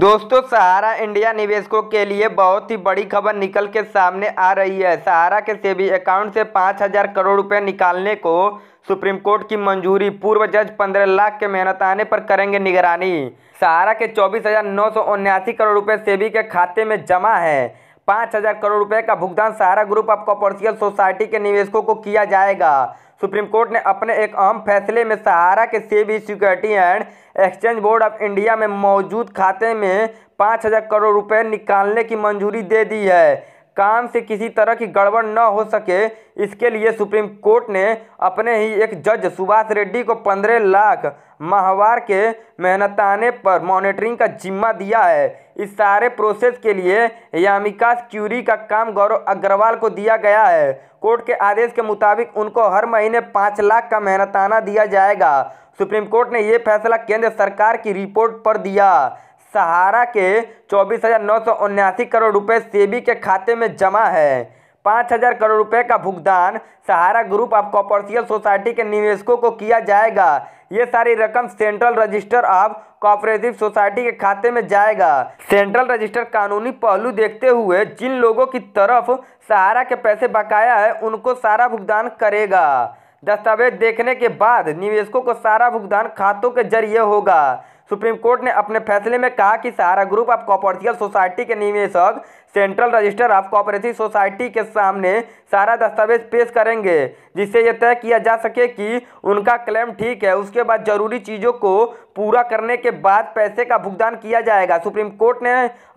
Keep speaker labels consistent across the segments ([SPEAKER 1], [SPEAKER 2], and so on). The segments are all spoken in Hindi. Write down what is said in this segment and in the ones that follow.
[SPEAKER 1] दोस्तों सहारा इंडिया निवेशकों के लिए बहुत ही बड़ी खबर निकल के सामने आ रही है सहारा के सेबी अकाउंट से पाँच हजार करोड़ रुपए निकालने को सुप्रीम कोर्ट की मंजूरी पूर्व जज पंद्रह लाख के मेहनत आने पर करेंगे निगरानी सहारा के चौबीस हजार नौ सौ उन्यासी करोड़ रुपए सेबी के खाते में जमा है पाँच हजार करोड़ रुपए का भुगतान Sahara group of commercial society के निवेशकों को किया जाएगा सुप्रीम कोर्ट ने अपने एक अहम फैसले में सहारा के SEBI security and exchange board of India में मौजूद खाते में पाँच हजार करोड़ रुपए निकालने की मंजूरी दे दी है काम से किसी तरह की गड़बड़ न हो सके इसके लिए सुप्रीम कोर्ट ने अपने ही एक जज सुभाष रेड्डी को पंद्रह लाख माहवार के मेहनताने पर मॉनिटरिंग का जिम्मा दिया है इस सारे प्रोसेस के लिए यामिकास क्यूरी का काम गौरव अग्रवाल को दिया गया है कोर्ट के आदेश के मुताबिक उनको हर महीने पाँच लाख का मेहनताना दिया जाएगा सुप्रीम कोर्ट ने यह फैसला केंद्र सरकार की रिपोर्ट पर दिया सहारा के चौबीस करोड़ रुपए सेबी के खाते में जमा है पाँच हजार करोड़ रुपए का भुगतान Sahara group of commercial society के निवेशकों को किया जाएगा ये सारी रकम central register of cooperative society के खाते में जाएगा सेंट्रल रजिस्टर कानूनी पहलू देखते हुए जिन लोगों की तरफ सहारा के पैसे बकाया है उनको सारा भुगतान करेगा दस्तावेज देखने के बाद निवेशकों को सारा भुगतान खातों के जरिए होगा सुप्रीम कोर्ट ने अपने फैसले में कहा कि Sahara group of cooperative society के निवेशक central register of cooperative society के सामने सारा दस्तावेज पेश करेंगे जिससे यह तय किया जा सके कि उनका क्लेम ठीक है उसके बाद जरूरी चीज़ों को पूरा करने के बाद पैसे का भुगतान किया जाएगा सुप्रीम कोर्ट ने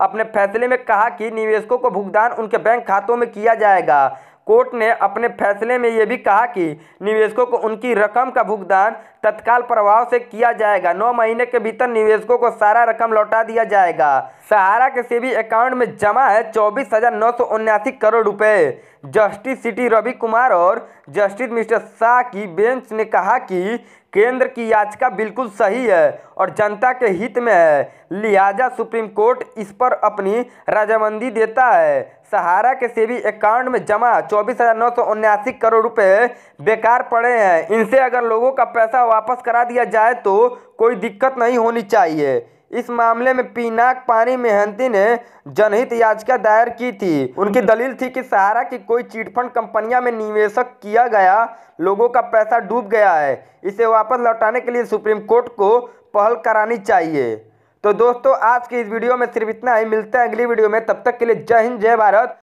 [SPEAKER 1] अपने फैसले में कहा कि निवेशकों को भुगतान उनके बैंक खातों में किया जाएगा कोर्ट ने अपने फैसले में यह भी कहा कि निवेशकों को उनकी रकम का भुगतान तत्काल प्रभाव से किया जाएगा नौ महीने के भीतर निवेशकों को सारा रकम लौटा दिया जाएगा सहारा के सेबी अकाउंट में जमा है चौबीस हजार नौ सौ उन्यासी करोड़ रुपए जस्टिस सिटी रवि कुमार और जस्टिस मिस्टर शाह की बेंच ने कहा कि केंद्र की याचिका बिल्कुल सही है और जनता के हित में है लिहाजा सुप्रीम कोर्ट इस पर अपनी रजामंदी देता है सहारा के सेवी अकाउंट में जमा चौबीस हज़ार नौ सौ उन्यासी करोड़ रुपए बेकार पड़े हैं इनसे अगर लोगों का पैसा वापस करा दिया जाए तो कोई दिक्कत नहीं होनी चाहिए इस मामले में पीनाक पानी मेहनती ने जनहित याचिका दायर की थी उनकी दलील थी कि सहारा की कोई चिटफंड कंपनियां में निवेशक किया गया लोगों का पैसा डूब गया है इसे वापस लौटाने के लिए सुप्रीम कोर्ट को पहल करानी चाहिए तो दोस्तों आज की इस वीडियो में सिर्फ इतना ही मिलता है अगली वीडियो में तब तक के लिए जय हिंद जय भारत